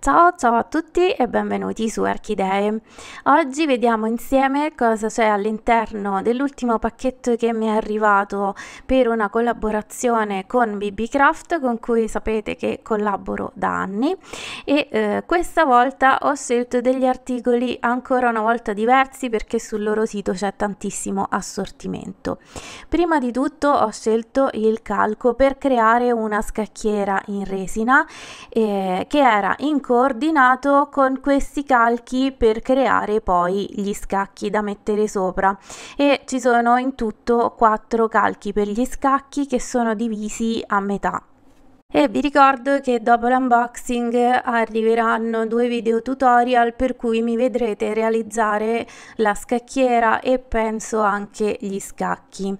Ciao ciao a tutti e benvenuti su Archidee. Oggi vediamo insieme cosa c'è all'interno dell'ultimo pacchetto che mi è arrivato per una collaborazione con BB Craft con cui sapete che collaboro da anni e eh, questa volta ho scelto degli articoli ancora una volta diversi perché sul loro sito c'è tantissimo assortimento. Prima di tutto ho scelto il calco per creare una scacchiera in resina eh, che era in coordinato con questi calchi per creare poi gli scacchi da mettere sopra e ci sono in tutto quattro calchi per gli scacchi che sono divisi a metà. E vi ricordo che dopo l'unboxing arriveranno due video tutorial per cui mi vedrete realizzare la scacchiera e penso anche gli scacchi.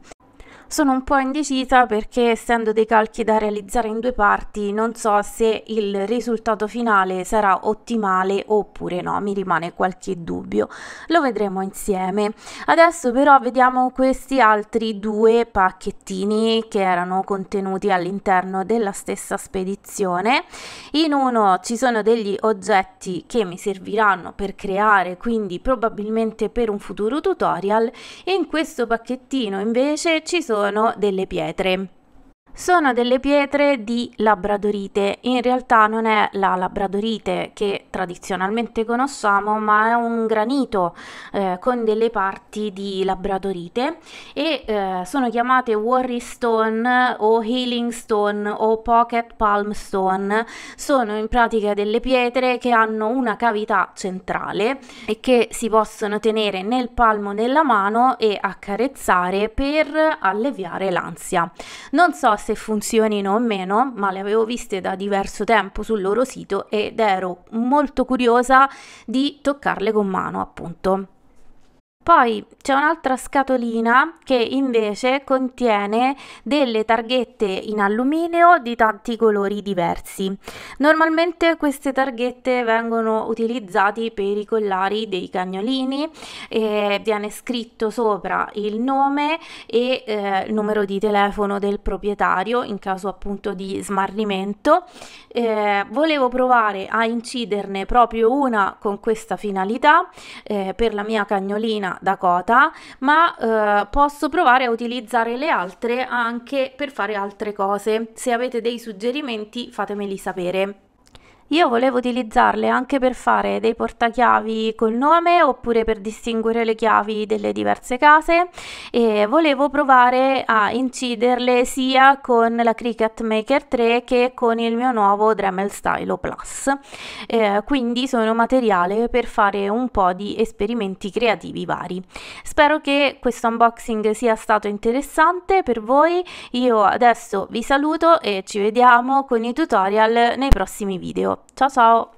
Sono un po' indecisa perché essendo dei calchi da realizzare in due parti non so se il risultato finale sarà ottimale oppure no, mi rimane qualche dubbio. Lo vedremo insieme. Adesso però vediamo questi altri due pacchettini che erano contenuti all'interno della stessa spedizione. In uno ci sono degli oggetti che mi serviranno per creare, quindi probabilmente per un futuro tutorial. In questo pacchettino invece ci sono sono delle pietre sono delle pietre di labradorite. In realtà non è la labradorite che tradizionalmente conosciamo, ma è un granito eh, con delle parti di labradorite e eh, sono chiamate Worry Stone o Healing Stone o Pocket Palm Stone. Sono in pratica delle pietre che hanno una cavità centrale e che si possono tenere nel palmo della mano e accarezzare per alleviare l'ansia. Non so se se funzionino o meno, ma le avevo viste da diverso tempo sul loro sito ed ero molto curiosa di toccarle con mano, appunto. Poi c'è un'altra scatolina che invece contiene delle targhette in alluminio di tanti colori diversi. Normalmente queste targhette vengono utilizzate per i collari dei cagnolini, eh, viene scritto sopra il nome e eh, il numero di telefono del proprietario in caso appunto di smarrimento. Eh, volevo provare a inciderne proprio una con questa finalità eh, per la mia cagnolina Dakota, ma eh, posso provare a utilizzare le altre anche per fare altre cose. Se avete dei suggerimenti fatemeli sapere. Io volevo utilizzarle anche per fare dei portachiavi col nome oppure per distinguere le chiavi delle diverse case e volevo provare a inciderle sia con la Cricut Maker 3 che con il mio nuovo Dremel Stylo Plus. Eh, quindi sono materiale per fare un po' di esperimenti creativi vari. Spero che questo unboxing sia stato interessante per voi. Io adesso vi saluto e ci vediamo con i tutorial nei prossimi video. 曹操。